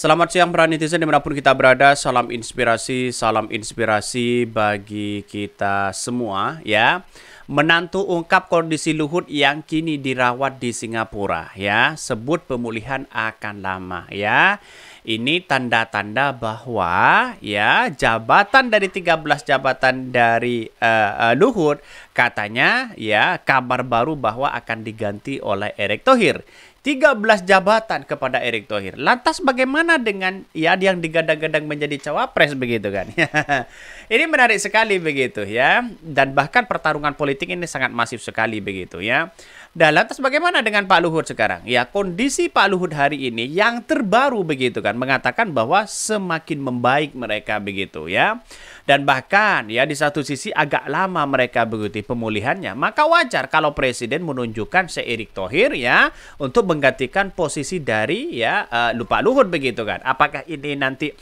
Selamat siang para netizen dimanapun kita berada, salam inspirasi, salam inspirasi bagi kita semua ya. Menantu ungkap kondisi Luhut yang kini dirawat di Singapura ya, sebut pemulihan akan lama ya. Ini tanda-tanda bahwa ya jabatan dari 13 jabatan dari uh, uh, Luhut katanya ya kabar baru bahwa akan diganti oleh Erick Thohir 13 jabatan kepada Erick Thohir. Lantas bagaimana dengan ya yang digadang-gadang menjadi cawapres begitu kan? ini menarik sekali begitu ya. Dan bahkan pertarungan politik ini sangat masif sekali begitu ya. Dan lantas bagaimana dengan Pak Luhut sekarang? Ya kondisi Pak Luhut hari ini yang terbaru begitu kan mengatakan bahwa semakin membaik mereka begitu ya dan bahkan ya di satu sisi agak lama mereka begitu pemulihannya. Maka wajar kalau presiden menunjukkan Syekh Erick Thohir ya untuk menggantikan posisi dari ya uh, eh, lupa luhur begitu kan. Apakah ini nanti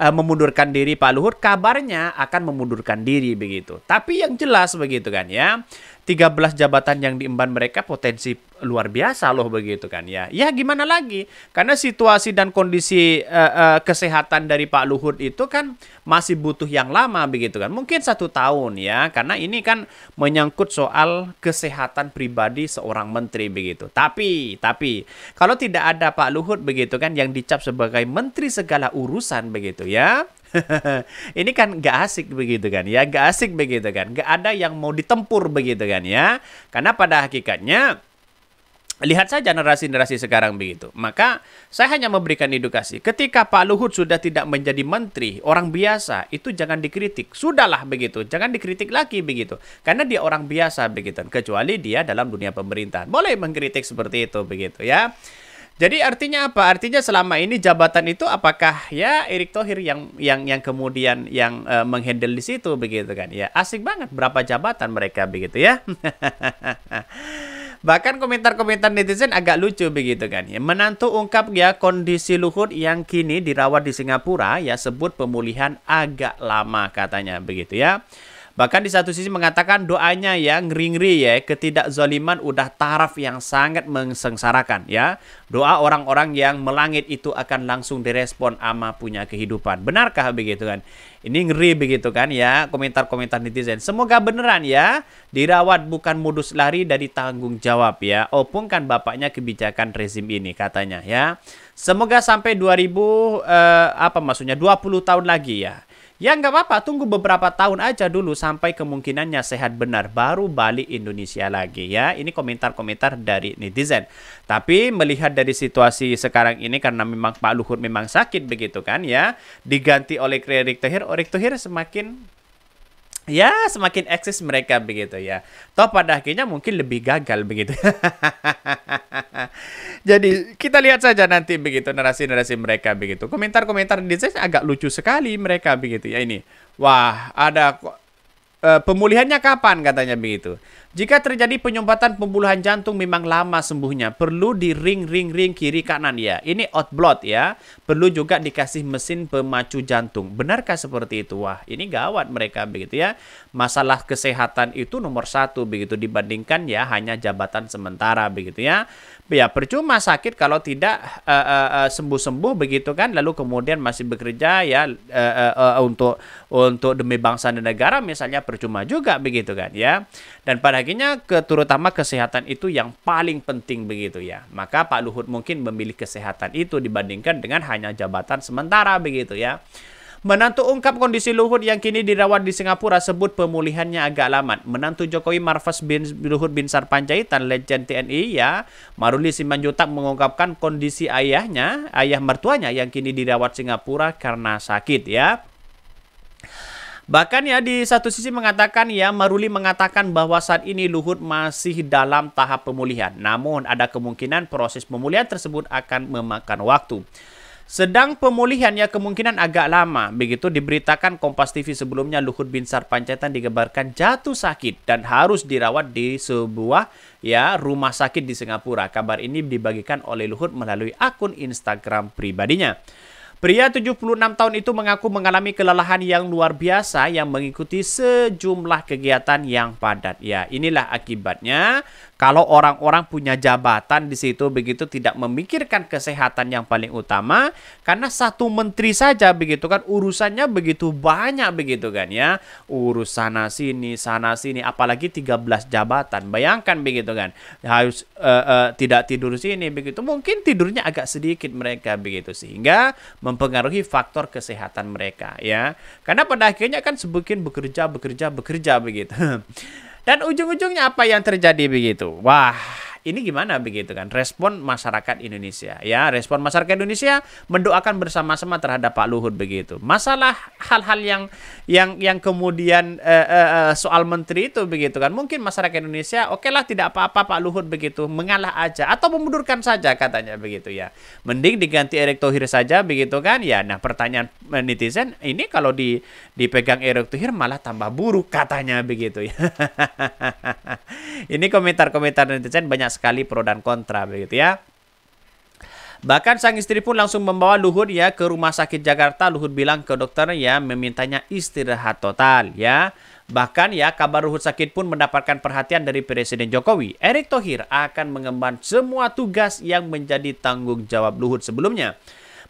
uh, memundurkan diri Pak Luhut kabarnya akan memundurkan diri begitu. Tapi yang jelas begitu kan ya. 13 jabatan yang diemban mereka potensi luar biasa loh begitu kan ya. Ya gimana lagi? Karena situasi dan kondisi uh, uh, kesehatan dari Pak Luhut itu kan masih butuh yang lama begitu kan. Mungkin satu tahun ya. Karena ini kan menyangkut soal kesehatan pribadi seorang menteri begitu. Tapi, tapi kalau tidak ada Pak Luhut begitu kan yang dicap sebagai menteri segala urusan begitu ya. ini kan gak asik begitu kan ya, gak asik begitu kan, gak ada yang mau ditempur begitu kan ya. Karena pada hakikatnya Lihat saja narasi-narasi sekarang begitu. Maka saya hanya memberikan edukasi. Ketika Pak Luhut sudah tidak menjadi menteri, orang biasa itu jangan dikritik. Sudahlah begitu, jangan dikritik lagi begitu. Karena dia orang biasa begitu, kecuali dia dalam dunia pemerintahan. Boleh mengkritik seperti itu begitu ya. Jadi artinya apa? Artinya selama ini jabatan itu apakah ya Erick Thohir yang yang yang kemudian yang uh, menghandle di situ begitu kan? Ya asik banget berapa jabatan mereka begitu ya. Bahkan komentar-komentar netizen agak lucu begitu kan. Ya, menantu ungkap ya kondisi Luhut yang kini dirawat di Singapura ya sebut pemulihan agak lama katanya begitu ya. Bahkan di satu sisi mengatakan doanya ya ngeri-ngeri ya ketidakzaliman udah taraf yang sangat mengsengsarakan ya. Doa orang-orang yang melangit itu akan langsung direspon ama punya kehidupan. Benarkah begitu kan? Ini ngeri begitu kan ya komentar-komentar netizen. Semoga beneran ya dirawat bukan modus lari dari tanggung jawab ya. Opung kan bapaknya kebijakan rezim ini katanya ya. Semoga sampai 2000 eh, apa maksudnya 20 tahun lagi ya Ya nggak apa-apa, tunggu beberapa tahun aja dulu sampai kemungkinannya sehat benar baru balik Indonesia lagi ya. Ini komentar-komentar dari netizen. Tapi melihat dari situasi sekarang ini karena memang Pak Luhut memang sakit begitu kan ya, diganti oleh Erik Thohir, Erik Thohir semakin ya semakin eksis mereka begitu ya. Toh pada akhirnya mungkin lebih gagal begitu. Jadi kita lihat saja nanti begitu narasi-narasi mereka begitu. Komentar-komentar di sini agak lucu sekali mereka begitu ya ini. Wah, ada uh, pemulihannya kapan katanya begitu. Jika terjadi penyumbatan pembuluhan jantung memang lama sembuhnya. Perlu di ring-ring-ring kiri kanan ya. Ini out outblot ya. Perlu juga dikasih mesin pemacu jantung. Benarkah seperti itu? Wah ini gawat mereka begitu ya. Masalah kesehatan itu nomor satu begitu dibandingkan ya hanya jabatan sementara begitu ya. Ya percuma sakit kalau tidak eh, eh, eh, sembuh-sembuh uh, uh, begitu kan. Lalu kemudian masih bekerja ya uh, uh, uh, untuk untuk demi bangsa dan negara misalnya percuma juga begitu kan ya. Dan pada sebagainya, terutama kesehatan itu yang paling penting begitu ya. Maka Pak Luhut mungkin memilih kesehatan itu dibandingkan dengan hanya jabatan sementara begitu ya. Menantu ungkap kondisi Luhut yang kini dirawat di Singapura sebut pemulihannya agak lama. Menantu Jokowi Marfas bin Luhut bin Sarpanjaitan, legend TNI ya, Maruli Simanjutak mengungkapkan kondisi ayahnya, ayah mertuanya yang kini dirawat Singapura karena sakit ya. Bahkan ya di satu sisi mengatakan ya Maruli mengatakan bahwa saat ini Luhut masih dalam tahap pemulihan. Namun ada kemungkinan proses pemulihan tersebut akan memakan waktu. Sedang pemulihan ya kemungkinan agak lama. Begitu diberitakan Kompas TV sebelumnya Luhut Binsar Panjaitan digambarkan jatuh sakit dan harus dirawat di sebuah ya rumah sakit di Singapura. Kabar ini dibagikan oleh Luhut melalui akun Instagram pribadinya. Pria 76 tahun itu mengaku mengalami kelelahan yang luar biasa yang mengikuti sejumlah kegiatan yang padat. Ya, inilah akibatnya kalau orang-orang punya jabatan di situ begitu tidak memikirkan kesehatan yang paling utama karena satu menteri saja begitu kan urusannya begitu banyak begitu kan ya. Urus sana sini, sana sini apalagi 13 jabatan. Bayangkan begitu kan. Harus uh, uh, tidak tidur sini begitu. Mungkin tidurnya agak sedikit mereka begitu sehingga mempengaruhi faktor kesehatan mereka ya. Karena pada akhirnya kan sebukin bekerja bekerja bekerja begitu. Dan ujung-ujungnya apa yang terjadi begitu? Wah, ini gimana begitu kan respon masyarakat Indonesia ya respon masyarakat Indonesia mendoakan bersama-sama terhadap Pak Luhut begitu masalah hal-hal yang yang yang kemudian uh, uh, soal menteri itu begitu kan mungkin masyarakat Indonesia oke okay lah tidak apa-apa Pak Luhut begitu mengalah aja atau memundurkan saja katanya begitu ya mending diganti Erick Thohir saja begitu kan ya nah pertanyaan netizen ini kalau di dipegang Erick Thohir malah tambah buruk katanya begitu ya ini komentar-komentar netizen banyak sekali pro dan kontra begitu ya. Bahkan sang istri pun langsung membawa Luhut ya ke rumah sakit Jakarta. Luhut bilang ke dokter ya memintanya istirahat total ya. Bahkan ya kabar Luhut sakit pun mendapatkan perhatian dari Presiden Jokowi. Erick Thohir akan mengemban semua tugas yang menjadi tanggung jawab Luhut sebelumnya.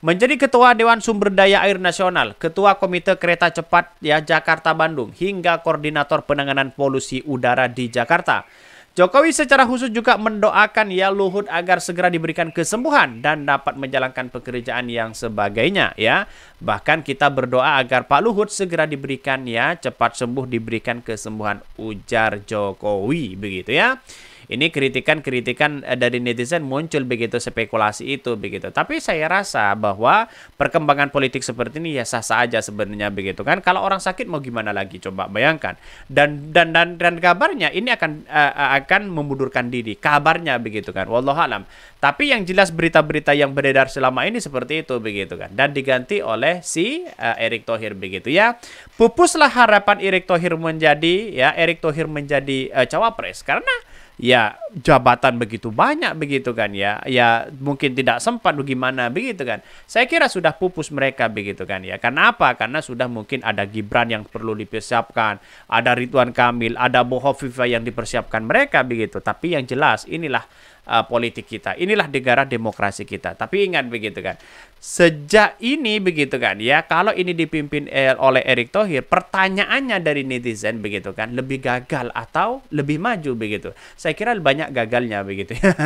Menjadi Ketua Dewan Sumber Daya Air Nasional, Ketua Komite Kereta Cepat ya Jakarta-Bandung, hingga Koordinator Penanganan Polusi Udara di Jakarta. Jokowi secara khusus juga mendoakan ya Luhut agar segera diberikan kesembuhan dan dapat menjalankan pekerjaan yang sebagainya ya. Bahkan kita berdoa agar Pak Luhut segera diberikan ya cepat sembuh diberikan kesembuhan ujar Jokowi begitu ya. Ini kritikan-kritikan eh, dari netizen muncul begitu spekulasi itu begitu. Tapi saya rasa bahwa perkembangan politik seperti ini ya sah-sah aja sebenarnya begitu kan. Kalau orang sakit mau gimana lagi coba bayangkan. Dan dan dan dan kabarnya ini akan uh, akan memundurkan diri kabarnya begitu kan. Wallahualam. Tapi yang jelas berita-berita yang beredar selama ini seperti itu begitu kan. Dan diganti oleh si uh, Erick Thohir begitu ya. Pupuslah harapan Erick Thohir menjadi ya Erick Thohir menjadi uh, cawapres karena Yeah, jabatan begitu banyak begitu kan ya ya mungkin tidak sempat bagaimana begitu kan saya kira sudah pupus mereka begitu kan ya karena apa karena sudah mungkin ada Gibran yang perlu dipersiapkan ada Ridwan Kamil ada Bohovifa yang dipersiapkan mereka begitu tapi yang jelas inilah uh, politik kita. Inilah negara demokrasi kita. Tapi ingat begitu kan. Sejak ini begitu kan ya, kalau ini dipimpin eh, oleh Erick Thohir, pertanyaannya dari netizen begitu kan, lebih gagal atau lebih maju begitu. Saya kira banyak banyak gagalnya begitu ya.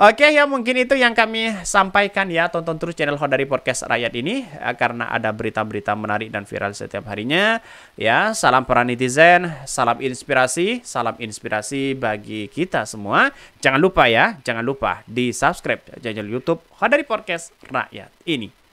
Oke ya mungkin itu yang kami sampaikan ya. Tonton terus channel dari Podcast Rakyat ini eh, karena ada berita-berita menarik dan viral setiap harinya. Ya, salam para netizen, salam inspirasi, salam inspirasi bagi kita semua. Jangan lupa ya, jangan lupa di-subscribe channel YouTube dari Podcast Rakyat ini.